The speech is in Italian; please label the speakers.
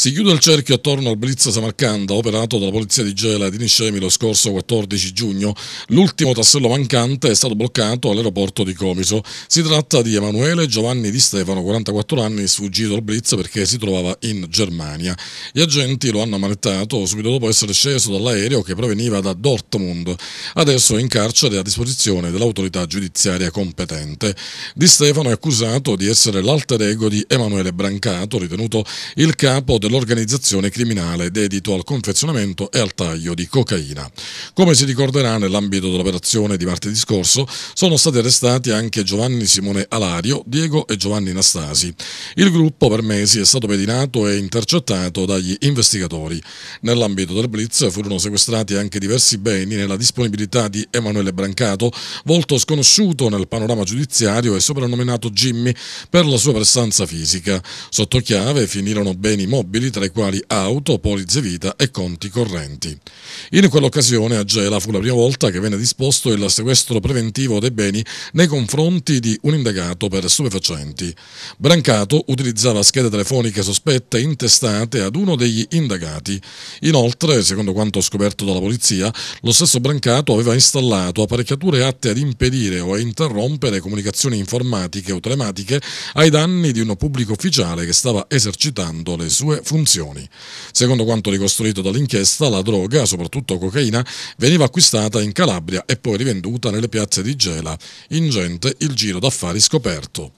Speaker 1: Si chiude il cerchio attorno al blitz Samarcanda operato dalla polizia di Gela di Niscemi lo scorso 14 giugno. L'ultimo tassello mancante è stato bloccato all'aeroporto di Comiso. Si tratta di Emanuele Giovanni Di Stefano, 44 anni, sfuggito al blitz perché si trovava in Germania. Gli agenti lo hanno ammanettato subito dopo essere sceso dall'aereo che proveniva da Dortmund. Adesso è in carcere a disposizione dell'autorità giudiziaria competente. Di Stefano è accusato di essere l'alter ego di Emanuele Brancato, ritenuto il capo del dell'organizzazione criminale dedito al confezionamento e al taglio di cocaina. Come si ricorderà nell'ambito dell'operazione di martedì scorso sono stati arrestati anche Giovanni Simone Alario, Diego e Giovanni Nastasi. Il gruppo per mesi è stato pedinato e intercettato dagli investigatori. Nell'ambito del blitz furono sequestrati anche diversi beni nella disponibilità di Emanuele Brancato, volto sconosciuto nel panorama giudiziario e soprannominato Jimmy per la sua prestanza fisica. Sotto chiave finirono beni mobili immobili, tra i quali auto, polizze vita e conti correnti. In quell'occasione a Gela fu la prima volta che venne disposto il sequestro preventivo dei beni nei confronti di un indagato per stupefacenti. Brancato utilizzava schede telefoniche sospette intestate ad uno degli indagati. Inoltre, secondo quanto scoperto dalla polizia, lo stesso Brancato aveva installato apparecchiature atte ad impedire o a interrompere comunicazioni informatiche o telematiche ai danni di un pubblico ufficiale che stava esercitando le sue funzioni. Secondo quanto ricostruito dall'inchiesta, la droga, soprattutto cocaina, veniva acquistata in Calabria e poi rivenduta nelle piazze di Gela. Ingente il giro d'affari scoperto.